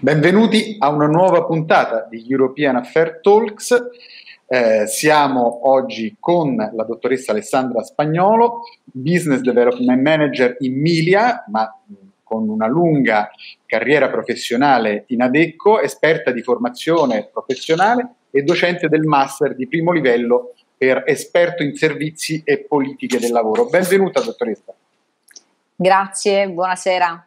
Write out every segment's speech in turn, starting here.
Benvenuti a una nuova puntata di European Affair Talks. Eh, siamo oggi con la dottoressa Alessandra Spagnolo, Business Development Manager in Milia, ma con una lunga carriera professionale in ADECCO, esperta di formazione professionale e docente del master di primo livello per esperto in servizi e politiche del lavoro. Benvenuta, dottoressa. Grazie, buonasera.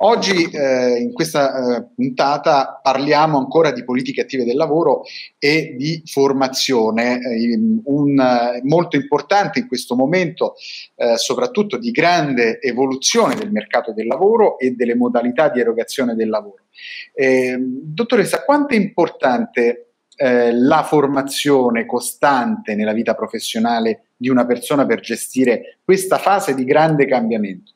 Oggi eh, in questa eh, puntata parliamo ancora di politiche attive del lavoro e di formazione, eh, un, eh, molto importante in questo momento, eh, soprattutto di grande evoluzione del mercato del lavoro e delle modalità di erogazione del lavoro. Ehm, dottoressa, quanto è importante eh, la formazione costante nella vita professionale di una persona per gestire questa fase di grande cambiamento?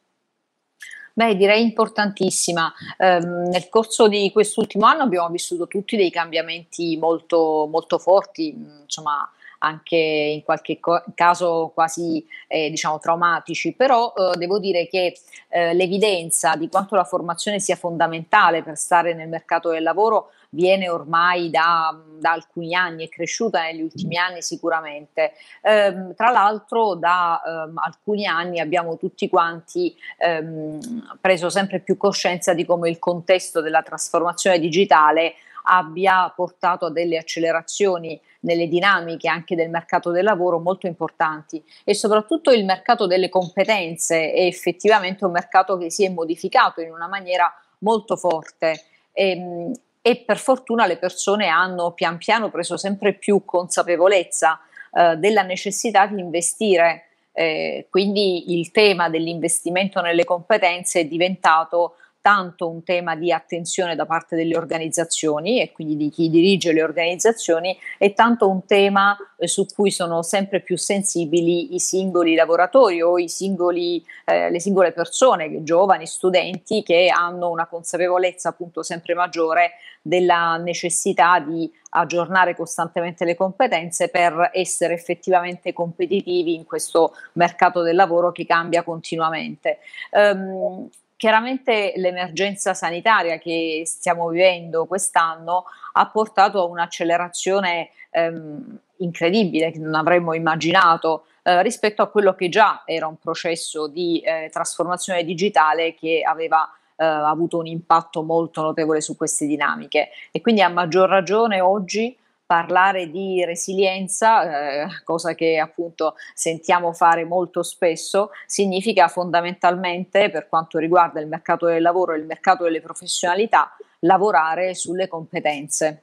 Beh, direi importantissima. Eh, nel corso di quest'ultimo anno abbiamo vissuto tutti dei cambiamenti molto, molto forti, mm, insomma anche in qualche co- caso quasi eh, diciamo traumatici, però eh, devo dire che eh, l'evidenza di quanto la formazione sia fondamentale per stare nel mercato del lavoro viene ormai da, da alcuni anni, è cresciuta negli ultimi anni sicuramente. Ehm, tra l'altro da ehm, alcuni anni abbiamo tutti quanti ehm, preso sempre più coscienza di come il contesto della trasformazione digitale abbia portato a delle accelerazioni nelle dinamiche anche del mercato del lavoro molto importanti e soprattutto il mercato delle competenze è effettivamente un mercato che si è modificato in una maniera molto forte. E, ehm, e per fortuna le persone hanno pian piano preso sempre più consapevolezza eh, della necessità di investire. Eh, quindi il tema dell'investimento nelle competenze è diventato tanto un tema di attenzione da parte delle organizzazioni e quindi di chi dirige le organizzazioni, è tanto un tema eh, su cui sono sempre più sensibili i singoli lavoratori o singoli, eh, le singole persone, giovani, studenti, che hanno una consapevolezza appunto sempre maggiore della necessità di aggiornare costantemente le competenze per essere effettivamente competitivi in questo mercato del lavoro che cambia continuamente. Um, Chiaramente l'emergenza sanitaria che stiamo vivendo quest'anno ha portato a un'accelerazione ehm, incredibile che non avremmo immaginato eh, rispetto a quello che già era un processo di eh, trasformazione digitale che aveva eh, avuto un impatto molto notevole su queste dinamiche e quindi a maggior ragione oggi parlare di resilienza, eh, cosa che appunto sentiamo fare molto spesso, significa fondamentalmente per quanto riguarda il mercato del lavoro e il mercato delle professionalità, lavorare sulle competenze.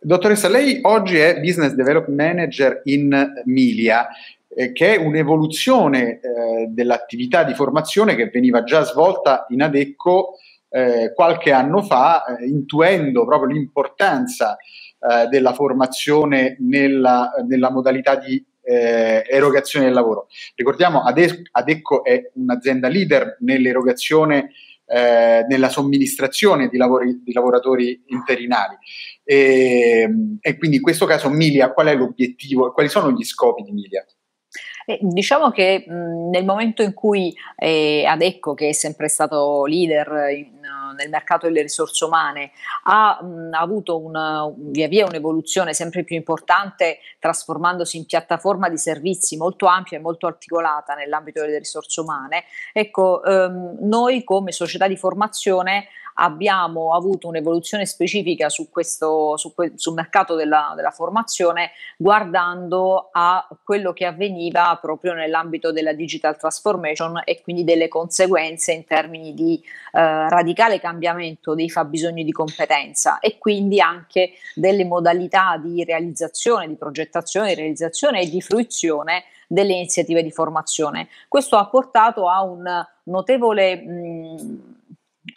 Dottoressa, lei oggi è Business Development Manager in Milia eh, che è un'evoluzione eh, dell'attività di formazione che veniva già svolta in ADECCO eh, qualche anno fa, eh, intuendo proprio l'importanza eh, della formazione nella, nella modalità di eh, erogazione del lavoro. Ricordiamo, Adecco è un'azienda leader nell'erogazione, eh, nella somministrazione di, lavori, di lavoratori interinali. E, ehm, e, quindi in questo caso Milia, qual è l'obiettivo e quali sono gli scopi di Milia? Eh, diciamo che mh, mhmm, nel momento in cui eh, Adecco, che è sempre stato leader in, nel mercato delle risorse umane, ha, mh, mhmm, avuto una, via via un'evoluzione sempre più importante, trasformandosi in piattaforma di servizi molto ampia e molto articolata nell'ambito delle risorse umane, ecco, ehm, noi come società di formazione abbiamo avuto un'evoluzione specifica su questo, su que- sul mercato della, della, formazione guardando a quello che avveniva proprio nell'ambito della digital transformation e quindi delle conseguenze in termini di eh, radicale cambiamento dei fabbisogni di competenza e quindi anche delle modalità di realizzazione, di progettazione, di realizzazione e di fruizione delle iniziative di formazione. Questo ha portato a un notevole mh,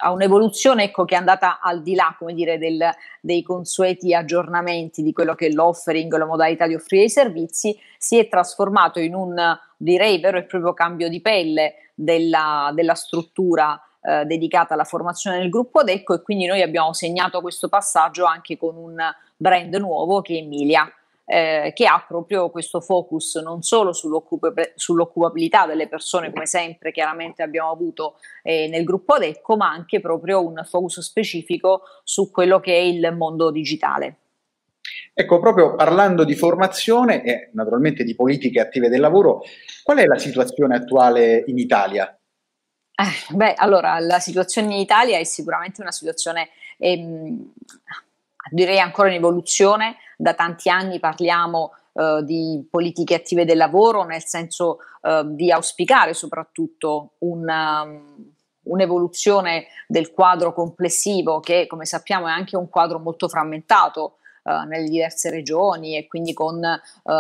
a un'evoluzione ecco, che è andata al di là come dire, del, dei consueti aggiornamenti di quello che è l'offering, la modalità di offrire i servizi, si è trasformato in un direi vero e proprio cambio di pelle della, della struttura eh, dedicata alla formazione del gruppo Decco e quindi noi abbiamo segnato questo passaggio anche con un brand nuovo che è Emilia eh, che ha proprio questo focus non solo sull'occup- sull'occupabilità delle persone, come sempre chiaramente abbiamo avuto eh, nel gruppo DECO, ma anche proprio un focus specifico su quello che è il mondo digitale. Ecco, proprio parlando di formazione e naturalmente di politiche attive del lavoro, qual è la situazione attuale in Italia? Eh, beh, allora, la situazione in Italia è sicuramente una situazione ehm, direi ancora in evoluzione, da tanti anni parliamo eh, di politiche attive del lavoro, nel senso eh, di auspicare soprattutto un, um, un'evoluzione del quadro complessivo che come sappiamo è anche un quadro molto frammentato eh, nelle diverse regioni e quindi con eh,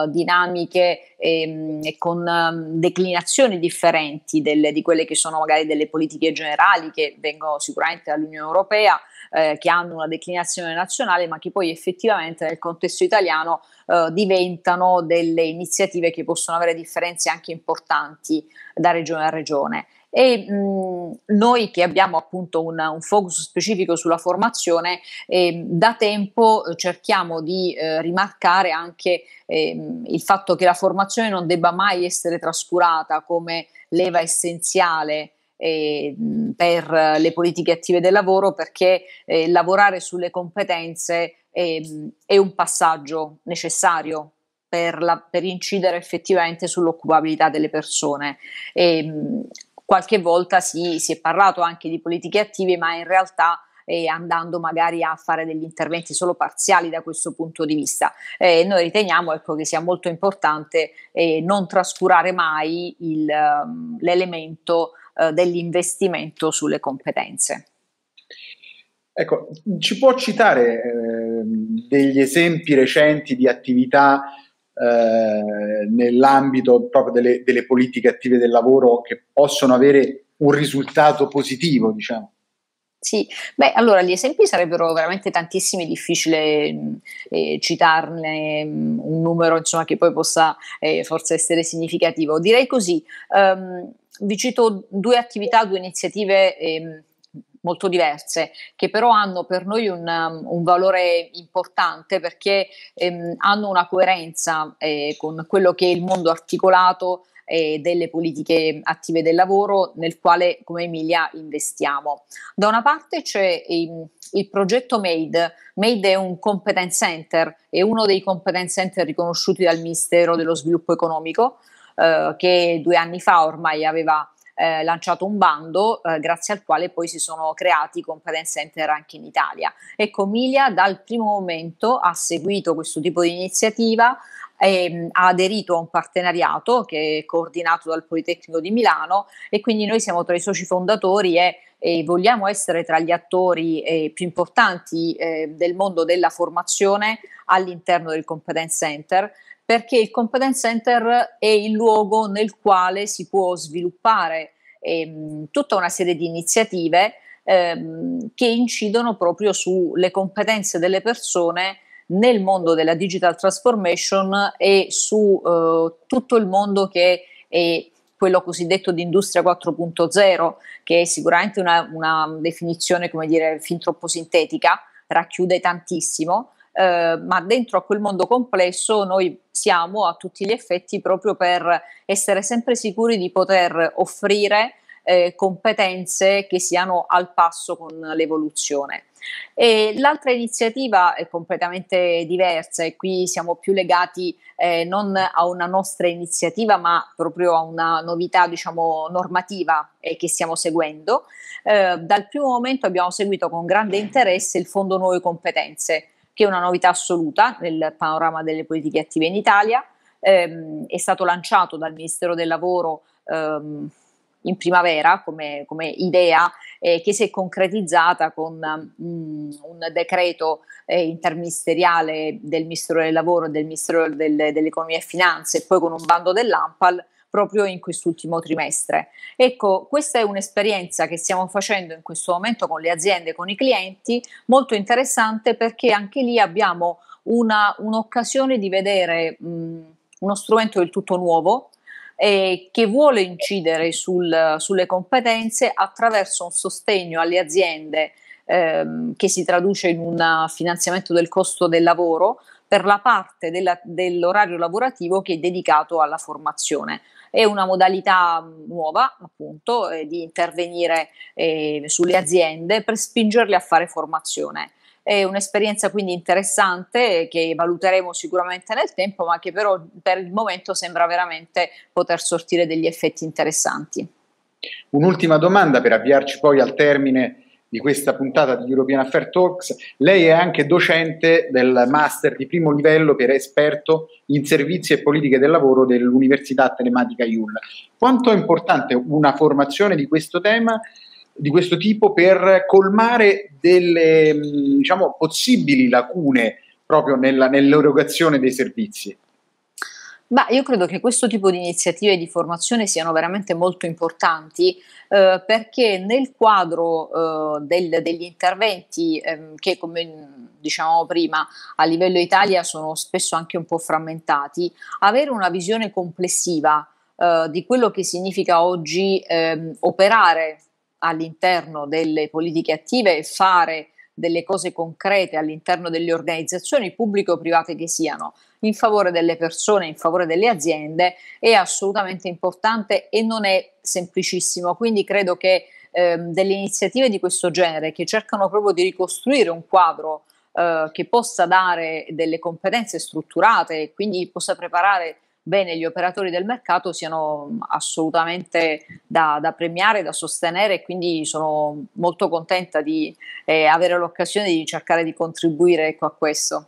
dinamiche e, ehm, e con um, declinazioni differenti delle, di quelle che sono magari delle politiche generali che vengono sicuramente dall'Unione Europea, eh, che hanno una declinazione nazionale, ma che poi effettivamente nel contesto italiano eh, diventano delle iniziative che possono avere differenze anche importanti da regione a regione e mh, mhmm, noi che abbiamo appunto una, un focus specifico sulla formazione, eh, da tempo eh, cerchiamo di eh, rimarcare anche ehm, il fatto che la formazione non debba mai essere trascurata come leva essenziale eh, per le politiche attive del lavoro perché eh, lavorare sulle competenze ehm, è un passaggio necessario per, la, per, incidere effettivamente sull'occupabilità delle persone. E, ehm, qualche volta si, si è parlato anche di politiche attive, ma in realtà eh, andando magari a fare degli interventi solo parziali da questo punto di vista. Eh, noi riteniamo ecco, che sia molto importante eh, non trascurare mai il, ehm, l'elemento eh, dell'investimento sulle competenze. Ecco, ci può citare ehm, degli esempi recenti di attività eh, nell'ambito proprio delle, delle, politiche attive del lavoro che possono avere un risultato positivo, diciamo. Sì, beh, allora gli esempi sarebbero veramente tantissimi, è difficile eh, citarne un numero insomma, che poi possa eh, forse essere significativo. Direi così, um, vi cito due attività, due iniziative. Ehm, molto diverse, che però hanno per noi un, um, un valore importante perché ehm, hanno una coerenza eh, con quello che è il mondo articolato eh, delle politiche attive del lavoro nel quale come Emilia investiamo. Da una parte c'è il, ehm, il progetto MADE, MADE è un competence center, è uno dei competence center riconosciuti dal Ministero dello Sviluppo Economico eh, che due anni fa ormai aveva eh, lanciato un bando eh, grazie al quale poi si sono creati i competence center anche in Italia. Ecco, Emilia dal primo momento ha seguito questo tipo di iniziativa, ehm, ha aderito a un partenariato che è coordinato dal Politecnico di Milano e quindi noi siamo tra i soci fondatori e, e vogliamo essere tra gli attori eh, più importanti eh, del mondo della formazione all'interno del Competence Center perché il competence center è il luogo nel quale si può sviluppare ehm, tutta una serie di iniziative ehm, che incidono proprio sulle competenze delle persone nel mondo della digital transformation e su eh, tutto il mondo che è quello cosiddetto di industria 4.0, che è sicuramente una, una definizione, come dire, fin troppo sintetica, racchiude tantissimo, eh, ma dentro a quel mondo complesso noi siamo a tutti gli effetti proprio per essere sempre sicuri di poter offrire eh, competenze che siano al passo con l'evoluzione. E l'altra iniziativa è completamente diversa e qui siamo più legati eh, non a una nostra iniziativa ma proprio a una novità diciamo, normativa eh, che stiamo seguendo. Eh, dal primo momento abbiamo seguito con grande interesse il Fondo Nuove Competenze che è una novità assoluta nel panorama delle politiche attive in Italia. Ehm, è stato lanciato dal Ministero del Lavoro ehm, in primavera come, come idea eh, che si è concretizzata con mh, mm, un decreto eh, interministeriale del Ministero del Lavoro e del Ministero del, dell'Economia e Finanze e poi con un bando dell'AMPAL proprio in quest'ultimo trimestre. Ecco, questa è un'esperienza che stiamo facendo in questo momento con le aziende, con i clienti, molto interessante perché anche lì abbiamo una, un'occasione di vedere mh, uno strumento del tutto nuovo eh, che vuole incidere sul, sulle competenze attraverso un sostegno alle aziende ehm, che si traduce in un finanziamento del costo del lavoro per la parte della, dell'orario lavorativo che è dedicato alla formazione. È una modalità nuova, appunto, eh, di intervenire eh, sulle aziende per spingerle a fare formazione. È un'esperienza quindi interessante eh, che valuteremo sicuramente nel tempo, ma che però per il momento sembra veramente poter sortire degli effetti interessanti. Un'ultima domanda per avviarci poi al termine di questa puntata di European Affair Talks. Lei è anche docente del master di primo livello per esperto in servizi e politiche del lavoro dell'Università Telematica IUL. Quanto è importante una formazione di questo tema, di questo tipo, per colmare delle diciamo, possibili lacune proprio nella, nell'erogazione dei servizi? Ma io credo che questo tipo di iniziative di formazione siano veramente molto importanti eh, perché nel quadro eh, del, degli interventi eh, che come diciamo prima a livello Italia sono spesso anche un po' frammentati, avere una visione complessiva eh, di quello che significa oggi ehm, operare all'interno delle politiche attive e fare delle cose concrete all'interno delle organizzazioni pubbliche o private che siano in favore delle persone, in favore delle aziende è assolutamente importante e non è semplicissimo. Quindi credo che ehm, delle iniziative di questo genere che cercano proprio di ricostruire un quadro eh, che possa dare delle competenze strutturate e quindi possa preparare bene gli operatori del mercato siano mm, assolutamente da, da premiare, da sostenere e quindi sono molto contenta di eh, avere l'occasione di cercare di contribuire ecco, a questo.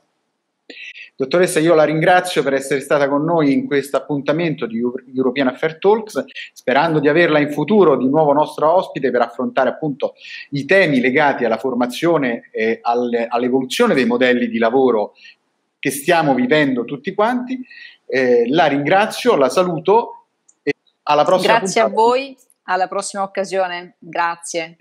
Dottoressa, io la ringrazio per essere stata con noi in questo appuntamento di European Affair Talks, sperando di averla in futuro di nuovo nostra ospite per affrontare appunto i temi legati alla formazione e all'evoluzione dei modelli di lavoro che stiamo vivendo tutti quanti eh, la ringrazio, la saluto e alla prossima. Grazie puntata. a voi, alla prossima occasione. Grazie.